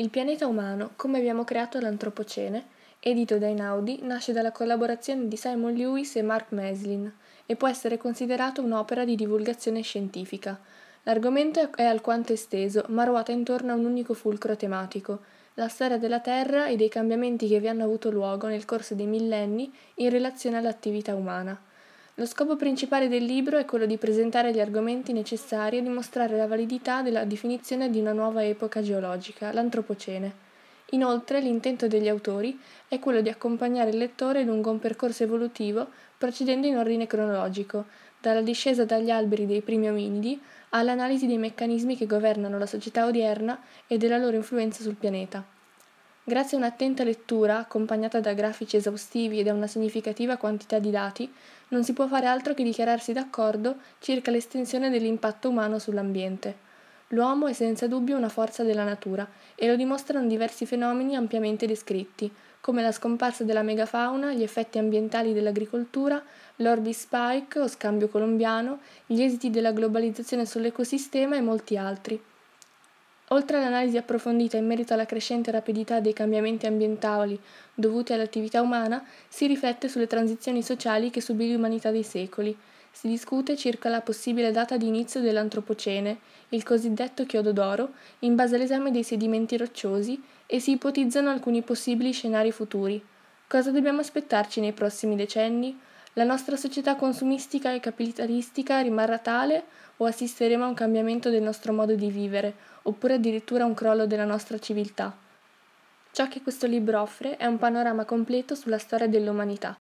Il pianeta umano, come abbiamo creato l'antropocene, edito da Einaudi, nasce dalla collaborazione di Simon Lewis e Mark Meslin e può essere considerato un'opera di divulgazione scientifica. L'argomento è alquanto esteso, ma ruota intorno a un unico fulcro tematico, la storia della Terra e dei cambiamenti che vi hanno avuto luogo nel corso dei millenni in relazione all'attività umana. Lo scopo principale del libro è quello di presentare gli argomenti necessari a dimostrare la validità della definizione di una nuova epoca geologica, l'antropocene. Inoltre, l'intento degli autori è quello di accompagnare il lettore lungo un percorso evolutivo procedendo in ordine cronologico, dalla discesa dagli alberi dei primi ominidi all'analisi dei meccanismi che governano la società odierna e della loro influenza sul pianeta. Grazie a un'attenta lettura, accompagnata da grafici esaustivi e da una significativa quantità di dati, non si può fare altro che dichiararsi d'accordo circa l'estensione dell'impatto umano sull'ambiente. L'uomo è senza dubbio una forza della natura e lo dimostrano diversi fenomeni ampiamente descritti, come la scomparsa della megafauna, gli effetti ambientali dell'agricoltura, l'orbis spike o scambio colombiano, gli esiti della globalizzazione sull'ecosistema e molti altri. Oltre all'analisi approfondita in merito alla crescente rapidità dei cambiamenti ambientali dovuti all'attività umana, si riflette sulle transizioni sociali che subì l'umanità dei secoli. Si discute circa la possibile data di inizio dell'Antropocene, il cosiddetto chiodo d'oro, in base all'esame dei sedimenti rocciosi e si ipotizzano alcuni possibili scenari futuri. Cosa dobbiamo aspettarci nei prossimi decenni? La nostra società consumistica e capitalistica rimarrà tale o assisteremo a un cambiamento del nostro modo di vivere, oppure addirittura a un crollo della nostra civiltà? Ciò che questo libro offre è un panorama completo sulla storia dell'umanità.